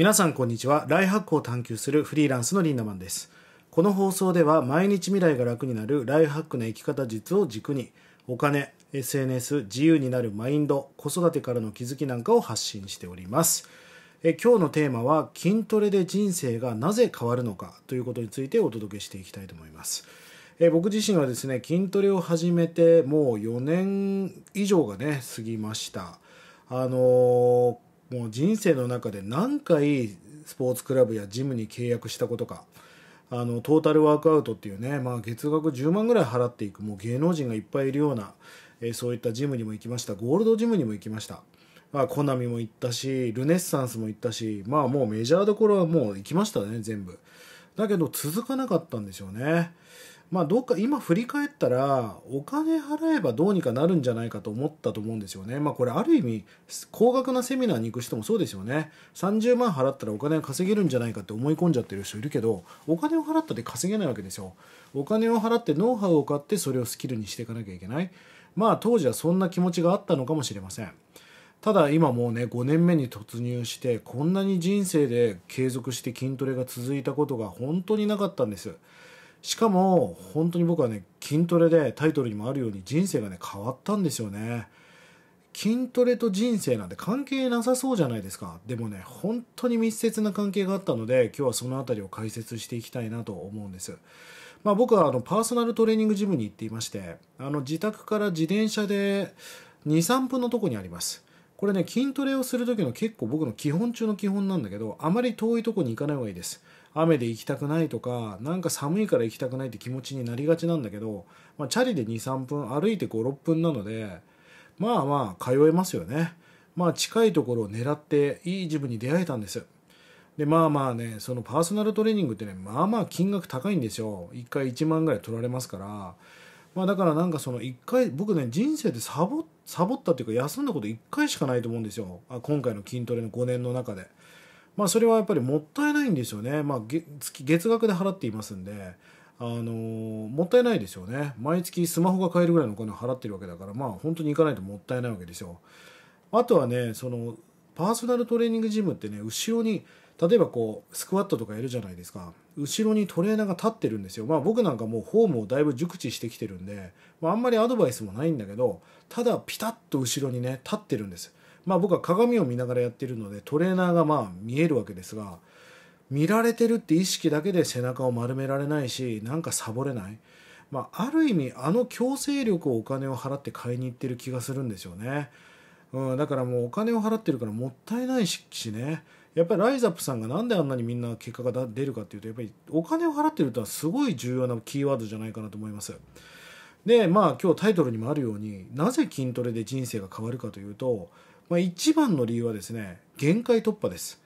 皆さんこんにちはライハックを探求するフリーランスのリンダマンですこの放送では毎日未来が楽になるライフハックの生き方術を軸にお金 SNS 自由になるマインド子育てからの気づきなんかを発信しておりますえ今日のテーマは筋トレで人生がなぜ変わるのかということについてお届けしていきたいと思いますえ僕自身はですね筋トレを始めてもう4年以上がね過ぎましたあのーもう人生の中で何回スポーツクラブやジムに契約したことかあのトータルワークアウトっていうね、まあ、月額10万ぐらい払っていくもう芸能人がいっぱいいるような、えそういったジムにも行きましたゴールドジムにも行きました、まあ、コナミも行ったしルネッサンスも行ったしまあもうメジャーどころはもう行きましたね全部だけど続かなかったんでしょうねまあ、どか今振り返ったらお金払えばどうにかなるんじゃないかと思ったと思うんですよね。まあ、これある意味高額なセミナーに行く人もそうですよね。30万払ったらお金を稼げるんじゃないかって思い込んじゃってる人いるけどお金を払ったって稼げないわけですよ。お金を払ってノウハウを買ってそれをスキルにしていかなきゃいけない。まあ当時はそんな気持ちがあったのかもしれません。ただ今もうね5年目に突入してこんなに人生で継続して筋トレが続いたことが本当になかったんです。しかも本当に僕はね筋トレでタイトルにもあるように人生がね変わったんですよね筋トレと人生なんて関係なさそうじゃないですかでもね本当に密接な関係があったので今日はその辺りを解説していきたいなと思うんですまあ僕はあのパーソナルトレーニングジムに行っていましてあの自宅から自転車で23分のとこにありますこれね筋トレをする時の結構僕の基本中の基本なんだけどあまり遠いとこに行かない方がいいです雨で行きたくないとかなんか寒いから行きたくないって気持ちになりがちなんだけど、まあ、チャリで23分歩いて56分なのでまあまあ通えますよねまあ近いところを狙っていい自分に出会えたんですでまあまあねそのパーソナルトレーニングってねまあまあ金額高いんですよ1回1万ぐらい取られますからまあだからなんかその1回僕ね人生でサボサボったっていうか休んだこと1回しかないと思うんですよあ今回の筋トレの5年の中で。まあ、それはやっぱりもったいないんですよね、まあ、月月額で払っていますんで、あのー、もったいないですよね毎月スマホが買えるぐらいのお金を払ってるわけだからまあ本当に行かないともったいないわけですよあとはねそのパーソナルトレーニングジムってね後ろに例えばこうスクワットとかやるじゃないですか後ろにトレーナーが立ってるんですよまあ僕なんかもうフォームをだいぶ熟知してきてるんで、まあ、あんまりアドバイスもないんだけどただピタッと後ろにね立ってるんですまあ、僕は鏡を見ながらやってるのでトレーナーがまあ見えるわけですが見られてるって意識だけで背中を丸められないしなんかサボれない、まあ、ある意味あの強制力をお金を払って買いに行ってる気がするんですよね、うん、だからもうお金を払ってるからもったいないしねやっぱりライザップさんが何であんなにみんな結果が出るかっていうとやっぱりお金を払ってるとはすごい重要なキーワードじゃないかなと思います。でまあ今日タイトルにもあるようになぜ筋トレで人生が変わるかというとまあ、一番の理由はですね限界突破です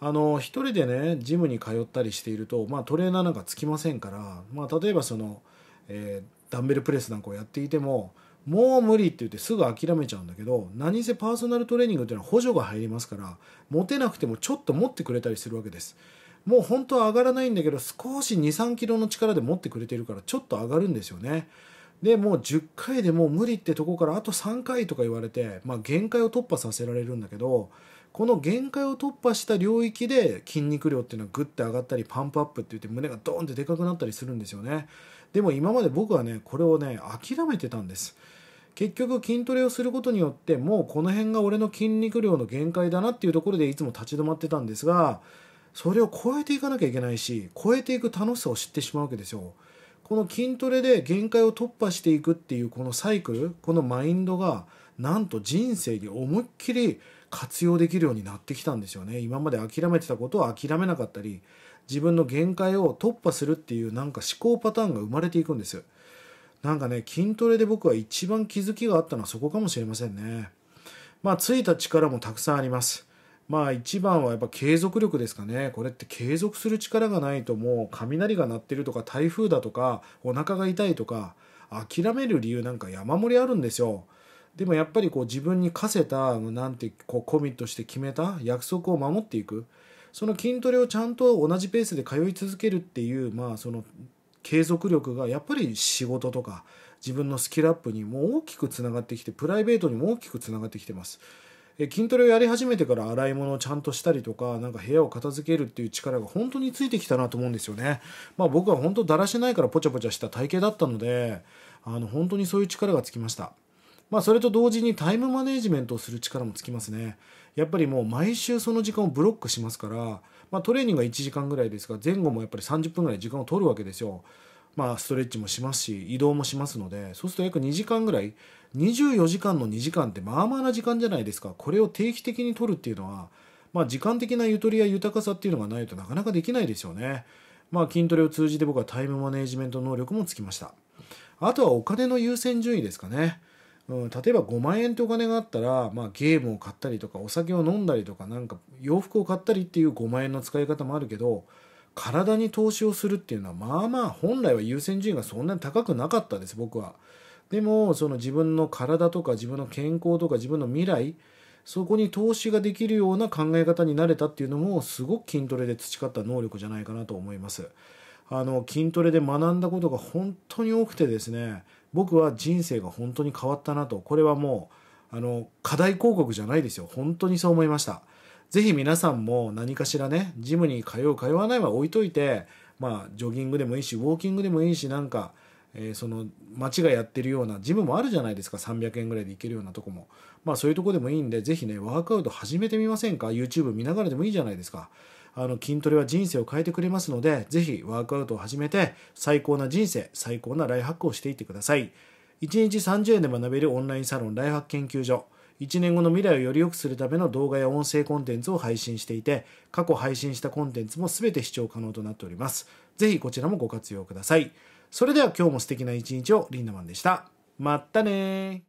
あの一人でねジムに通ったりしていると、まあ、トレーナーなんかつきませんから、まあ、例えばその、えー、ダンベルプレスなんかをやっていてももう無理って言ってすぐ諦めちゃうんだけど何せパーソナルトレーニングっていうのは補助が入りますから持てなくてもちょっと持ってくれたりするわけですもう本当は上がらないんだけど少し2 3キロの力で持ってくれてるからちょっと上がるんですよねでもう10回でもう無理ってとこからあと3回とか言われて、まあ、限界を突破させられるんだけどこの限界を突破した領域で筋肉量っていうのはグッて上がったりパンプアップって言って胸がドーンってでかくなったりするんですよねでも今まで僕はねこれをね諦めてたんです結局筋トレをすることによってもうこの辺が俺の筋肉量の限界だなっていうところでいつも立ち止まってたんですがそれを超えていかなきゃいけないし超えていく楽しさを知ってしまうわけですよこの筋トレで限界を突破していくっていうこのサイクルこのマインドがなんと人生に思いっきり活用できるようになってきたんですよね今まで諦めてたことを諦めなかったり自分の限界を突破するっていうなんか思考パターンが生まれていくんですなんかね筋トレで僕は一番気づきがあったのはそこかもしれませんねまあついた力もたくさんありますまあ一番はやっぱ継続力ですかね。これって継続する力がないともう雷が鳴ってるとか台風だとかお腹が痛いとか諦める理由なんか山盛りあるんですよ。でもやっぱりこう自分に課せた、なんてこうコミットして決めた約束を守っていく。その筋トレをちゃんと同じペースで通い続けるっていう、まあその継続力がやっぱり仕事とか自分のスキルアップにも大きくつながってきて、プライベートにも大きくつながってきてます。筋トレをやり始めてから洗い物をちゃんとしたりとかなんか部屋を片付けるっていう力が本当についてきたなと思うんですよね。まあ、僕は本当だらしないからポチャポチャした体型だったのであの本当にそういう力がつきました。まあ、それと同時にタイムマネジメントをする力もつきますね。やっぱりもう毎週その時間をブロックしますから、まあ、トレーニングが1時間ぐらいですが前後もやっぱり30分ぐらい時間を取るわけですよ。まあ、ストレッチもしますし移動もしますのでそうすると約2時間ぐらい24時間の2時間ってまあまあな時間じゃないですかこれを定期的に取るっていうのは、まあ、時間的なゆとりや豊かさっていうのがないとなかなかできないですよね、まあ、筋トレを通じて僕はタイムマネジメント能力もつきましたあとはお金の優先順位ですかねうん、例えば5万円ってお金があったら、まあ、ゲームを買ったりとかお酒を飲んだりとかなんか洋服を買ったりっていう5万円の使い方もあるけど体に投資をするっていうのはまあまあ本来は優先順位がそんなに高くなかったです僕は。でもその自分の体とか自分の健康とか自分の未来そこに投資ができるような考え方になれたっていうのもすごく筋トレで培った能力じゃないかなと思います。あの筋トレで学んだことが本当に多くてですね僕は人生が本当に変わったなとこれはもうあの課題広告じゃないですよ本当にそう思いました。ぜひ皆さんも何かしらね、ジムに通う、通わないは置いといて、まあ、ジョギングでもいいし、ウォーキングでもいいし、なんか、えー、その町がやってるようなジムもあるじゃないですか300円ぐらいで行けるようなとこもまあそういうとこでもいいんでぜひねワークアウト始めてみませんか YouTube 見ながらでもいいじゃないですかあの筋トレは人生を変えてくれますのでぜひワークアウトを始めて最高な人生最高なライフハックをしていってください1日30円で学べるオンラインサロンライフハック研究所1年後の未来をより良くするための動画や音声コンテンツを配信していて、過去配信したコンテンツも全て視聴可能となっております。ぜひこちらもご活用ください。それでは今日も素敵な一日をリンダマンでした。まったね